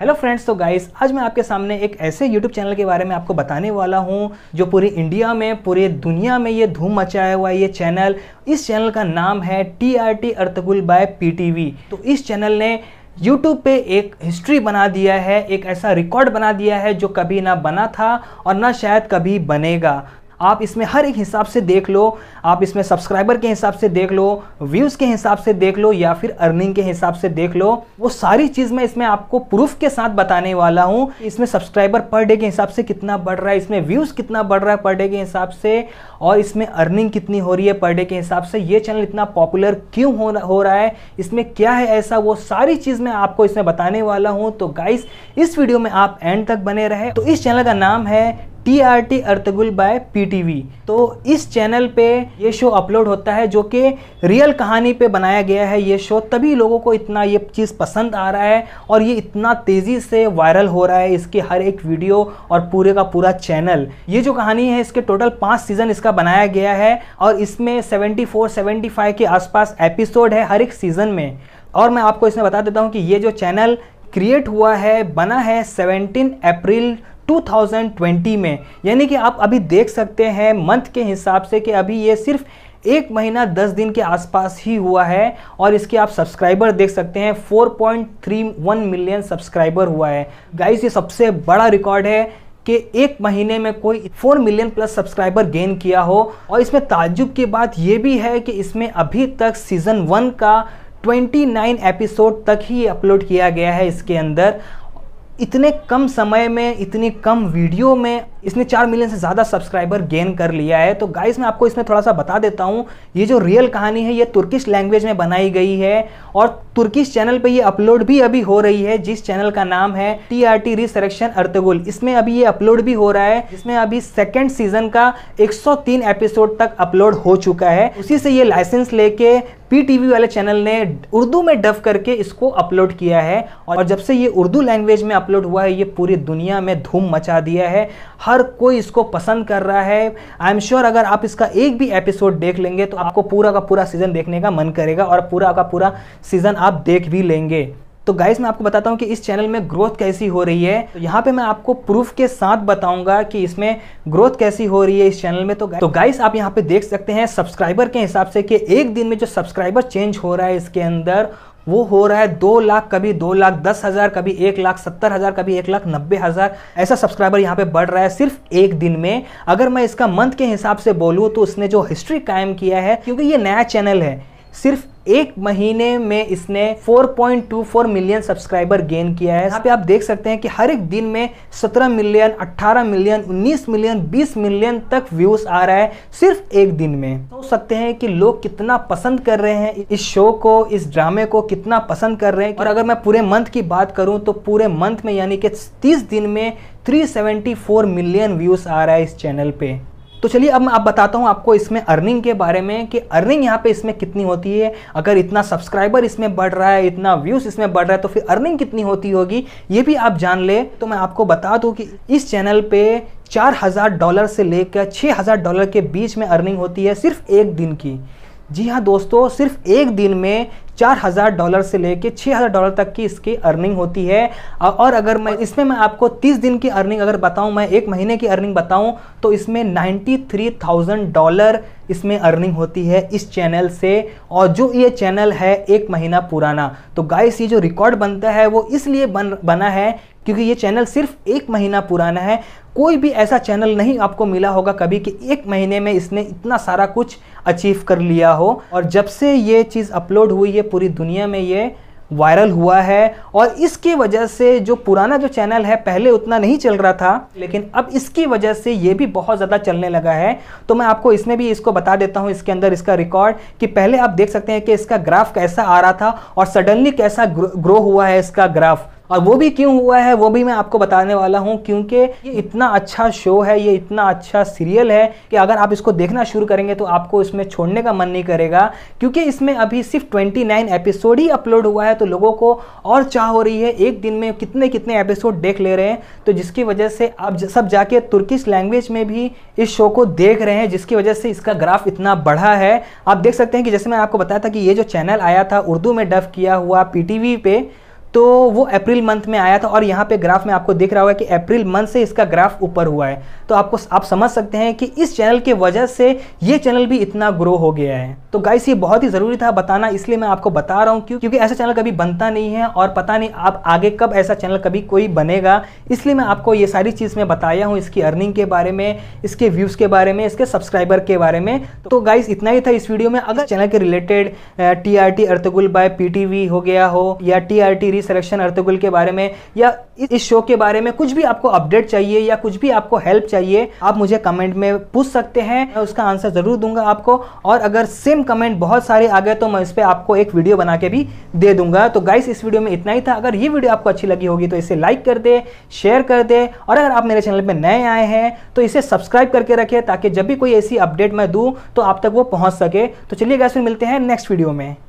hello friends तो guys आज मैं आपके सामने एक ऐसे यूट्यूब चैनल के बारे में आपको बताने वाला हूं जो पूरे इंडिया में पूरे दुनिया में ये धूम मचाया हुआ है ये चैनल इस चैनल का नाम है T R T Ertugrul by P तो इस चैनल ने यूट्यूब पे एक हिस्ट्री बना दिया है एक ऐसा रिकॉर्ड बना दिया है जो कभी ना बना था और ना शायद कभी बनेगा आप इसमें हर एक हिसाब से देख लो आप इसमें सब्सक्राइबर के हिसाब से देख लो व्यूज़ के हिसाब से देख लो या फिर अर्निंग के हिसाब से देख लो वो सारी चीज़ मैं इसमें आपको प्रूफ के साथ बताने वाला हूँ इसमें सब्सक्राइबर पर डे के हिसाब से कितना बढ़ रहा है इसमें व्यूज़ कितना बढ़ रहा है पर डे के हिसाब से और इसमें अर्निंग कितनी हो रही है पर डे के हिसाब से ये चैनल इतना पॉपुलर क्यों हो हो रहा है इसमें क्या है ऐसा वो सारी चीज़ मैं आपको इसमें बताने वाला हूँ तो गाइस इस वीडियो में आप एंड तक बने रहे तो इस चैनल का नाम है T R T Ertugrul by P T V तो इस चैनल पे ये शो अपलोड होता है जो कि रियल कहानी पे बनाया गया है ये शो तभी लोगों को इतना ये चीज़ पसंद आ रहा है और ये इतना तेज़ी से वायरल हो रहा है इसके हर एक वीडियो और पूरे का पूरा चैनल ये जो कहानी है इसके टोटल पाँच सीज़न इसका बनाया गया है और इसमें 74 75 के आसपास एपिसोड है हर एक सीज़न में और मैं आपको इसमें बता देता हूँ कि ये जो चैनल क्रिएट हुआ है बना है 17 अप्रैल 2020 में यानी कि आप अभी देख सकते हैं मंथ के हिसाब से कि अभी ये सिर्फ एक महीना दस दिन के आसपास ही हुआ है और इसके आप सब्सक्राइबर देख सकते हैं 4.31 मिलियन सब्सक्राइबर हुआ है गाइस ये सबसे बड़ा रिकॉर्ड है कि एक महीने में कोई 4 मिलियन प्लस सब्सक्राइबर गेन किया हो और इसमें ताजुब की बात यह भी है कि इसमें अभी तक सीज़न वन का 29 एपिसोड तक ही अपलोड किया गया है इसके अंदर इतने कम समय में इतनी कम वीडियो में इसने चार मिलियन से ज़्यादा सब्सक्राइबर गेन कर लिया है तो गाइस मैं आपको इसमें थोड़ा सा बता देता हूँ ये जो रियल कहानी है ये तुर्किश लैंग्वेज में बनाई गई है और तुर्किश चैनल पे ये अपलोड भी अभी हो रही है जिस चैनल का नाम है T R T resurrection Ertugrul इसमें अभी ये अपलोड भी हो रहा है इसमें अभी सेकेंड सीजन का एक एपिसोड तक अपलोड हो चुका है उसी से ये लाइसेंस लेके वी वाले चैनल ने उर्दू में डब करके इसको अपलोड किया है और जब से ये उर्दू लैंग्वेज में अपलोड हुआ है ये पूरी दुनिया में धूम मचा दिया है हर कोई इसको पसंद कर रहा है आई एम श्योर अगर आप इसका एक भी एपिसोड देख लेंगे तो आपको पूरा का पूरा सीज़न देखने का मन करेगा और पूरा का पूरा सीज़न आप देख भी लेंगे तो गाइस मैं आपको बताता हूँ कि इस चैनल में ग्रोथ कैसी हो रही है तो यहाँ पे मैं आपको प्रूफ के साथ बताऊंगा कि इसमें ग्रोथ कैसी हो रही है इस चैनल में तो गाइस तो गाइस आप यहाँ पे देख सकते हैं सब्सक्राइबर के हिसाब से कि एक दिन में जो सब्सक्राइबर चेंज हो रहा है इसके अंदर वो हो रहा है दो लाख कभी दो लाख दस हज़ार कभी एक लाख सत्तर हज़ार कभी एक लाख नब्बे हज़ार ऐसा सब्सक्राइबर यहाँ पे बढ़ रहा है सिर्फ एक दिन में अगर मैं इसका मंथ के हिसाब से बोलूँ तो उसने जो हिस्ट्री कायम किया है क्योंकि ये नया चैनल है सिर्फ एक महीने में इसने 4.24 मिलियन सब्सक्राइबर गेन किया है यहाँ पे आप देख सकते हैं कि हर एक दिन में 17 मिलियन 18 मिलियन 19 मिलियन 20 मिलियन तक व्यूज आ रहा है सिर्फ एक दिन में सोच तो सकते हैं कि लोग कितना पसंद कर रहे हैं इस शो को इस ड्रामे को कितना पसंद कर रहे हैं और अगर मैं पूरे मंथ की बात करूं तो पूरे मंथ में यानी कि तीस दिन में 374 मिलियन व्यूज आ रहा है इस चैनल पे तो चलिए अब मैं आप बताता हूँ आपको इसमें अर्निंग के बारे में कि अर्निंग यहाँ पे इसमें कितनी होती है अगर इतना सब्सक्राइबर इसमें बढ़ रहा है इतना व्यूज इसमें बढ़ रहा है तो फिर अर्निंग कितनी होती होगी ये भी आप जान ले तो मैं आपको बता दूँ कि इस चैनल पे चार हज़ार डॉलर से लेकर छः हज़ार डॉलर के बीच में अर्निंग होती है सिर्फ एक दिन की जी हाँ दोस्तों सिर्फ एक दिन में चार हज़ार डॉलर से लेके छः हज़ार डॉलर तक की इसकी अर्निंग होती है और अगर मैं इसमें मैं आपको तीस दिन की अर्निंग अगर बताऊँ मैं एक महीने की अर्निंग बताऊँ तो इसमें नाइन्टी थ्री थाउजेंड डॉलर इसमें अर्निंग होती है इस चैनल से और जो ये चैनल है एक महीना पुराना तो गाइस ये जो रिकॉर्ड बनता है वो इसलिए बन बना है क्योंकि ये चैनल सिर्फ एक महीना पुराना है कोई भी ऐसा चैनल नहीं आपको मिला होगा कभी कि एक महीने में इसने इतना सारा कुछ अचीव कर लिया हो और जब से ये चीज़ अपलोड हुई है पूरी दुनिया में ये वायरल हुआ है और इसकी वजह से जो पुराना जो चैनल है पहले उतना नहीं चल रहा था लेकिन अब इसकी वजह से ये भी बहुत ज़्यादा चलने लगा है तो मैं आपको इसमें भी इसको बता देता हूँ इसके अंदर इसका रिकॉर्ड कि पहले आप देख सकते हैं कि इसका ग्राफ कैसा आ रहा था और सडनली कैसा ग्रो हुआ है इसका ग्राफ और वो भी क्यों हुआ है वो भी मैं आपको बताने वाला हूँ क्योंकि ये इतना अच्छा शो है ये इतना अच्छा सीरियल है कि अगर आप इसको देखना शुरू करेंगे तो आपको इसमें छोड़ने का मन नहीं करेगा क्योंकि इसमें अभी सिर्फ 29 एपिसोड ही अपलोड हुआ है तो लोगों को और चाह हो रही है एक दिन में कितने कितने एपिसोड देख ले रहे हैं तो जिसकी वजह से आप सब जाके तुर्किश लैंग्वेज में भी इस शो को देख रहे हैं जिसकी वजह से इसका ग्राफ इतना बढ़ा है आप देख सकते हैं कि जैसे मैं आपको बताया था कि ये जो चैनल आया था उर्दू में डफ किया हुआ पीटीवी पे तो वो अप्रैल मंथ में आया था और यहाँ पे ग्राफ में आपको देख रहा होगा कि अप्रैल मंथ से इसका ग्राफ ऊपर हुआ है तो आपको आप समझ सकते हैं कि इस चैनल की वजह से ये चैनल भी इतना ग्रो हो गया है तो गाइस ये बहुत ही ज़रूरी था बताना इसलिए मैं आपको बता रहा हूँ क्यों क्योंकि ऐसा चैनल कभी बनता नहीं है और पता नहीं आप आगे कब ऐसा चैनल कभी कोई बनेगा इसलिए मैं आपको ये सारी चीज़ में बताया हूँ इसकी अर्निंग के बारे में इसके व्यूज़ के बारे में इसके सब्सक्राइबर के बारे में तो गाइस इतना ही था इस वीडियो में अगर चैनल के related T R T Ertugrul by P हो गया हो या T R T selection Ertugrul के बारे में या इस शो के बारे में कुछ भी आपको अपडेट चाहिए या कुछ भी आपको हेल्प चाहिए आप मुझे कमेंट में पूछ सकते हैं मैं उसका आंसर ज़रूर दूंगा आपको और अगर सेम कमेंट बहुत सारे आ गए तो मैं इस पर आपको एक वीडियो बना के भी दे दूंगा तो गाइस इस वीडियो में इतना ही था अगर ये वीडियो आपको अच्छी लगी होगी तो इसे लाइक कर दे शेयर कर दे और अगर आप मेरे चैनल पर नए आए हैं तो इसे सब्सक्राइब करके रखें ताकि जब भी कोई ऐसी अपडेट मैं दूँ तो आप तक वो पहुँच सके तो चलिए गैस फिर मिलते हैं नेक्स्ट वीडियो में